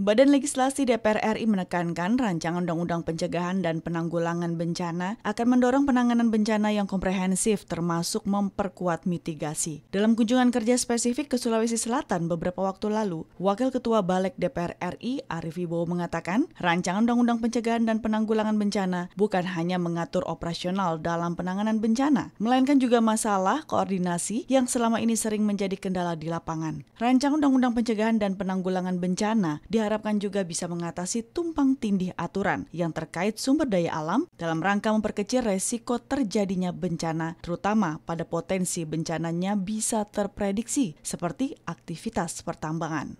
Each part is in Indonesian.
Badan Legislasi DPR RI menekankan rancangan Undang-Undang Pencegahan dan Penanggulangan Bencana akan mendorong penanganan bencana yang komprehensif termasuk memperkuat mitigasi. Dalam kunjungan kerja spesifik ke Sulawesi Selatan beberapa waktu lalu, Wakil Ketua Balek DPR RI Arif Wibowo mengatakan, rancangan Undang-Undang Pencegahan dan Penanggulangan Bencana bukan hanya mengatur operasional dalam penanganan bencana, melainkan juga masalah koordinasi yang selama ini sering menjadi kendala di lapangan. Rancangan Undang-Undang Pencegahan dan Penanggulangan Bencana diharapkan diharapkan juga bisa mengatasi tumpang tindih aturan yang terkait sumber daya alam dalam rangka memperkecil resiko terjadinya bencana, terutama pada potensi bencananya bisa terprediksi seperti aktivitas pertambangan.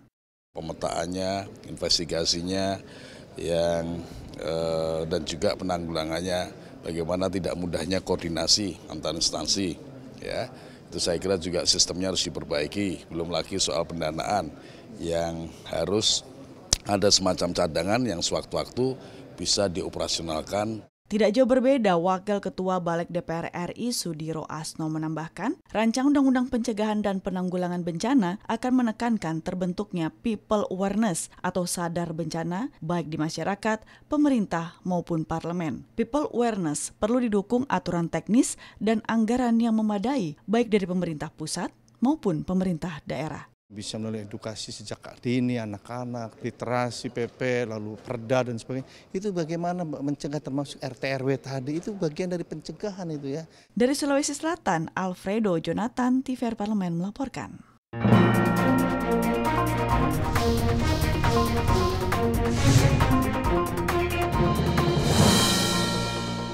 Pemetaannya, investigasinya, yang eh, dan juga penanggulangannya, bagaimana tidak mudahnya koordinasi antar instansi, ya itu saya kira juga sistemnya harus diperbaiki. Belum lagi soal pendanaan yang harus ada semacam cadangan yang sewaktu-waktu bisa dioperasionalkan. Tidak jauh berbeda, Wakil Ketua Balik DPR RI Sudiro Asno menambahkan, Rancang Undang-Undang Pencegahan dan Penanggulangan Bencana akan menekankan terbentuknya people awareness atau sadar bencana baik di masyarakat, pemerintah maupun parlemen. People awareness perlu didukung aturan teknis dan anggaran yang memadai baik dari pemerintah pusat maupun pemerintah daerah. Bisa melalui edukasi sejak dini anak-anak, literasi PP, lalu perda dan sebagainya. Itu bagaimana mencegah termasuk RTRW tadi itu bagian dari pencegahan itu ya. Dari Sulawesi Selatan, Alfredo Jonathan, TVR Parlemen melaporkan.